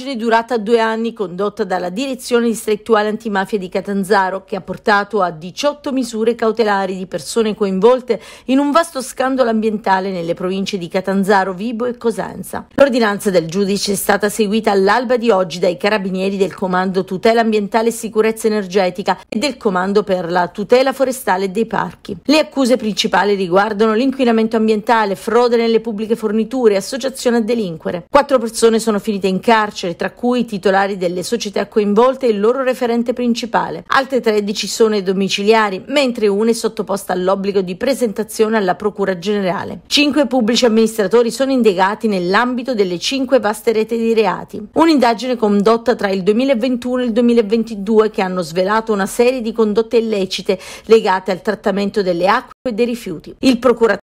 indagine durata due anni condotta dalla direzione distrettuale antimafia di Catanzaro che ha portato a 18 misure cautelari di persone coinvolte in un vasto scandalo ambientale nelle province di Catanzaro, Vibo e Cosenza. L'ordinanza del giudice è stata seguita all'alba di oggi dai carabinieri del Comando Tutela Ambientale e Sicurezza Energetica e del Comando per la Tutela Forestale dei Parchi. Le accuse principali riguardano l'inquinamento ambientale, frode nelle pubbliche forniture, associazione a delinquere. Quattro persone sono finite in carcere commerciali, tra cui i titolari delle società coinvolte e il loro referente principale. Altre 13 sono i domiciliari, mentre una è sottoposta all'obbligo di presentazione alla Procura Generale. Cinque pubblici amministratori sono indagati nell'ambito delle cinque vaste reti di reati. Un'indagine condotta tra il 2021 e il 2022 che hanno svelato una serie di condotte illecite legate al trattamento delle acque e dei rifiuti. Il procuratore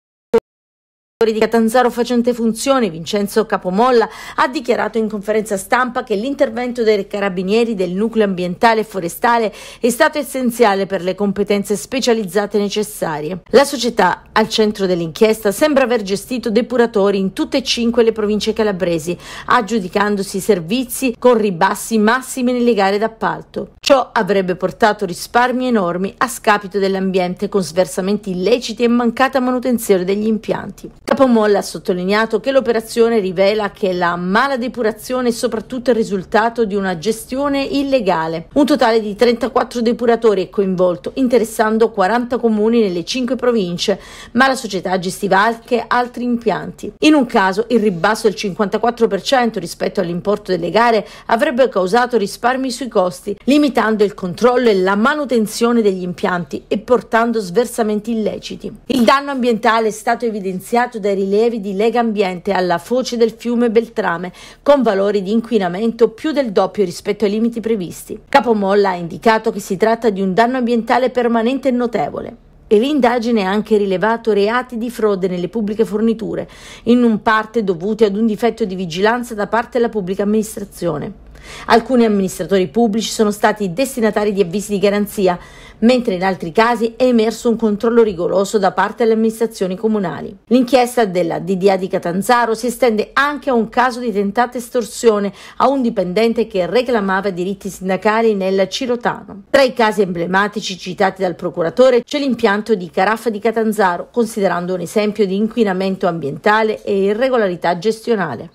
di Catanzaro facente funzione Vincenzo Capomolla, ha dichiarato in conferenza stampa che l'intervento dei carabinieri del nucleo ambientale e forestale è stato essenziale per le competenze specializzate necessarie. La società, al centro dell'inchiesta, sembra aver gestito depuratori in tutte e cinque le province calabresi, aggiudicandosi servizi con ribassi massimi nelle gare d'appalto. Ciò avrebbe portato risparmi enormi a scapito dell'ambiente con sversamenti illeciti e mancata manutenzione degli impianti. Capomolla ha sottolineato che l'operazione rivela che la mala depurazione è soprattutto il risultato di una gestione illegale. Un totale di 34 depuratori è coinvolto, interessando 40 comuni nelle 5 province, ma la società gestiva anche altri impianti. In un caso il ribasso del 54% rispetto all'importo delle gare avrebbe causato risparmi sui costi, limitando evitando il controllo e la manutenzione degli impianti e portando sversamenti illeciti. Il danno ambientale è stato evidenziato dai rilievi di Lega Ambiente alla foce del fiume Beltrame, con valori di inquinamento più del doppio rispetto ai limiti previsti. Capomolla ha indicato che si tratta di un danno ambientale permanente e notevole. E l'indagine ha anche rilevato reati di frode nelle pubbliche forniture, in un parte dovuti ad un difetto di vigilanza da parte della pubblica amministrazione. Alcuni amministratori pubblici sono stati destinatari di avvisi di garanzia, mentre in altri casi è emerso un controllo rigoroso da parte delle amministrazioni comunali. L'inchiesta della DDA di Catanzaro si estende anche a un caso di tentata estorsione a un dipendente che reclamava diritti sindacali nel Cirotano. Tra i casi emblematici citati dal procuratore c'è l'impianto di Caraffa di Catanzaro, considerando un esempio di inquinamento ambientale e irregolarità gestionale.